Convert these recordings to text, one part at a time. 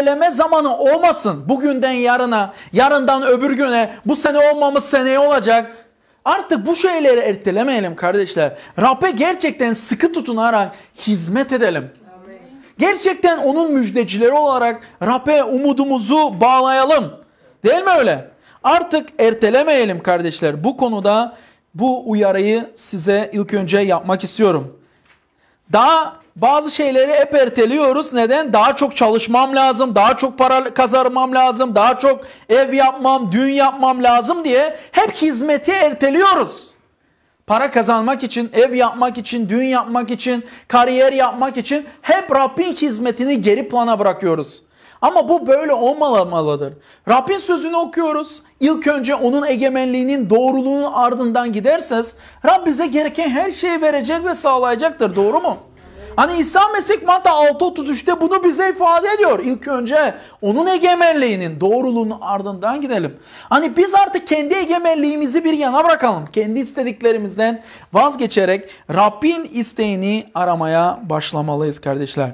erteleme zamanı olmasın. Bugünden yarına, yarından öbür güne, bu sene olmamız seneye olacak. Artık bu şeyleri ertelemeyelim kardeşler. Rab'be gerçekten sıkı tutunarak hizmet edelim. Gerçekten onun müjdecileri olarak Rab'be umudumuzu bağlayalım. Değil mi öyle? Artık ertelemeyelim kardeşler. Bu konuda bu uyarıyı size ilk önce yapmak istiyorum. Daha bazı şeyleri hep erteliyoruz. Neden? Daha çok çalışmam lazım, daha çok para kazanmam lazım, daha çok ev yapmam, düğün yapmam lazım diye hep hizmeti erteliyoruz. Para kazanmak için, ev yapmak için, düğün yapmak için, kariyer yapmak için hep Rabbin hizmetini geri plana bırakıyoruz. Ama bu böyle olmamalıdır. Rabbin sözünü okuyoruz. İlk önce onun egemenliğinin doğruluğunun ardından giderseniz Rab bize gereken her şeyi verecek ve sağlayacaktır. Doğru mu? Hani İsa Mesih Mata 6.33'te bunu bize ifade ediyor. İlk önce onun egemenliğinin doğruluğunun ardından gidelim. Hani biz artık kendi egemenliğimizi bir yana bırakalım. Kendi istediklerimizden vazgeçerek Rabbin isteğini aramaya başlamalıyız kardeşler.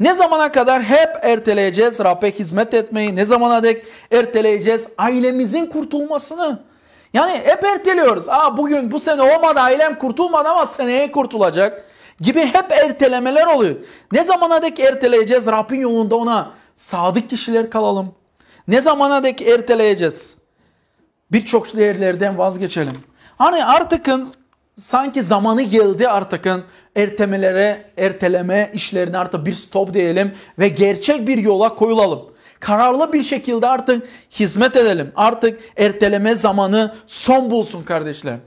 Ne zamana kadar hep erteleyeceğiz Rabbe hizmet etmeyi? Ne zamana dek erteleyeceğiz ailemizin kurtulmasını? Yani hep erteliyoruz. Aa bugün bu sene olmadı ailem kurtulmadı ama seneye kurtulacak gibi hep ertelemeler oluyor. Ne zamana dek erteleyeceğiz Rabbin yolunda ona sadık kişiler kalalım. Ne zamana dek erteleyeceğiz? Birçok değerlerden vazgeçelim. Hani artıkın sanki zamanı geldi artıkın ertemelere, erteleme işlerine artık bir stop diyelim ve gerçek bir yola koyulalım. Kararlı bir şekilde artık hizmet edelim. Artık erteleme zamanı son bulsun kardeşlerim.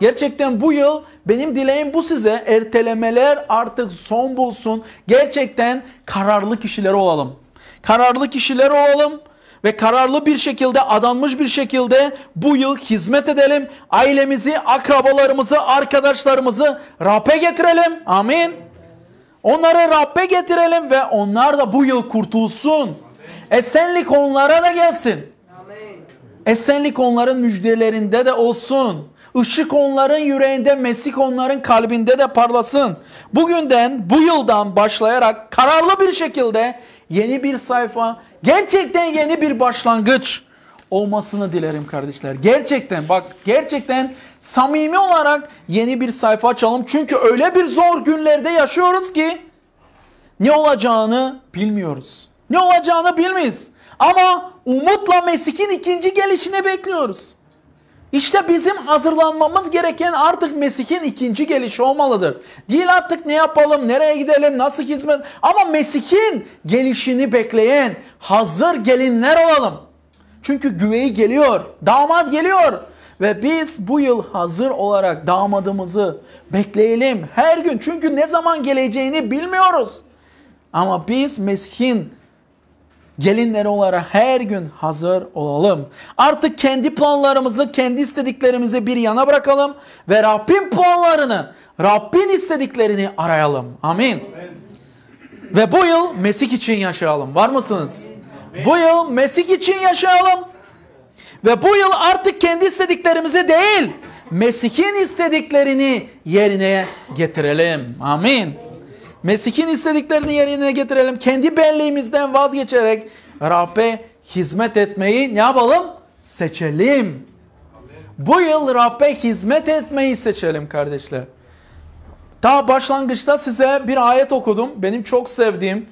Gerçekten bu yıl benim dileğim bu size. Ertelemeler artık son bulsun. Gerçekten kararlı kişiler olalım. Kararlı kişiler olalım ve kararlı bir şekilde adanmış bir şekilde bu yıl hizmet edelim. Ailemizi, akrabalarımızı, arkadaşlarımızı Rab'be getirelim. Amin. Onları Rab'be getirelim ve onlar da bu yıl kurtulsun. Esenlik onlara da gelsin. Esenlik onların müjdelerinde de olsun. Işık onların yüreğinde, mesih onların kalbinde de parlasın. Bugünden, bu yıldan başlayarak kararlı bir şekilde yeni bir sayfa, gerçekten yeni bir başlangıç olmasını dilerim kardeşler. Gerçekten bak gerçekten samimi olarak yeni bir sayfa açalım. Çünkü öyle bir zor günlerde yaşıyoruz ki ne olacağını bilmiyoruz. Ne olacağını bilmeyiz. Ama umutla Mesih'in ikinci gelişini bekliyoruz. İşte bizim hazırlanmamız gereken artık Mesih'in ikinci gelişi olmalıdır. Değil artık ne yapalım, nereye gidelim, nasıl hizmet. Ama Mesih'in gelişini bekleyen hazır gelinler olalım. Çünkü güveyi geliyor, damat geliyor. Ve biz bu yıl hazır olarak damadımızı bekleyelim her gün. Çünkü ne zaman geleceğini bilmiyoruz. Ama biz Mesih'in gelinleri olarak her gün hazır olalım. Artık kendi planlarımızı, kendi istediklerimizi bir yana bırakalım ve Rabbin planlarını, Rabbin istediklerini arayalım. Amin. Amin. Ve bu yıl Mesih için yaşayalım. Var mısınız? Amin. Bu yıl Mesih için yaşayalım. Ve bu yıl artık kendi istediklerimizi değil, Mesih'in istediklerini yerine getirelim. Amin. Mesih'in istediklerini yerine getirelim. Kendi benliğimizden vazgeçerek Rab'be hizmet etmeyi ne yapalım? Seçelim. Bu yıl Rab'be hizmet etmeyi seçelim kardeşler. Ta başlangıçta size bir ayet okudum. Benim çok sevdiğim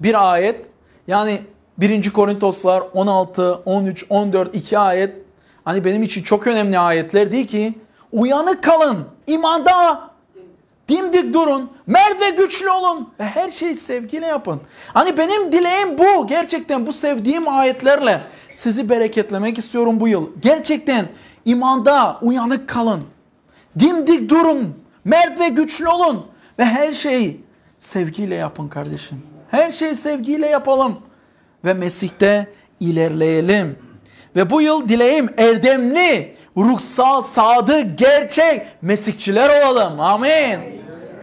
bir ayet. Yani 1. Korintoslar 16, 13, 14 iki ayet. Hani benim için çok önemli ayetler değil ki. Uyanık kalın. imanda Dimdik durun. Mert ve güçlü olun. Ve her şeyi sevgiyle yapın. Hani benim dileğim bu. Gerçekten bu sevdiğim ayetlerle sizi bereketlemek istiyorum bu yıl. Gerçekten imanda uyanık kalın. Dimdik durun. Mert ve güçlü olun. Ve her şeyi sevgiyle yapın kardeşim. Her şeyi sevgiyle yapalım. Ve Mesih'te ilerleyelim. Ve bu yıl dileğim erdemli, ruhsal, sadık, gerçek Mesihçiler olalım. Amin.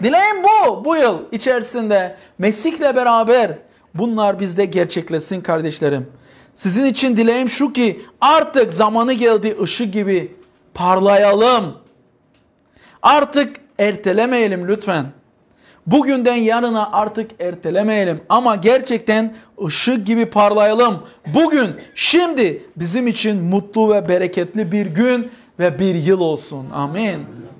Dileğim bu. Bu yıl içerisinde Mesih'le beraber bunlar bizde gerçekleşsin kardeşlerim. Sizin için dileğim şu ki artık zamanı geldi ışık gibi parlayalım. Artık ertelemeyelim lütfen. Bugünden yarına artık ertelemeyelim ama gerçekten ışık gibi parlayalım. Bugün, şimdi bizim için mutlu ve bereketli bir gün ve bir yıl olsun. Amin.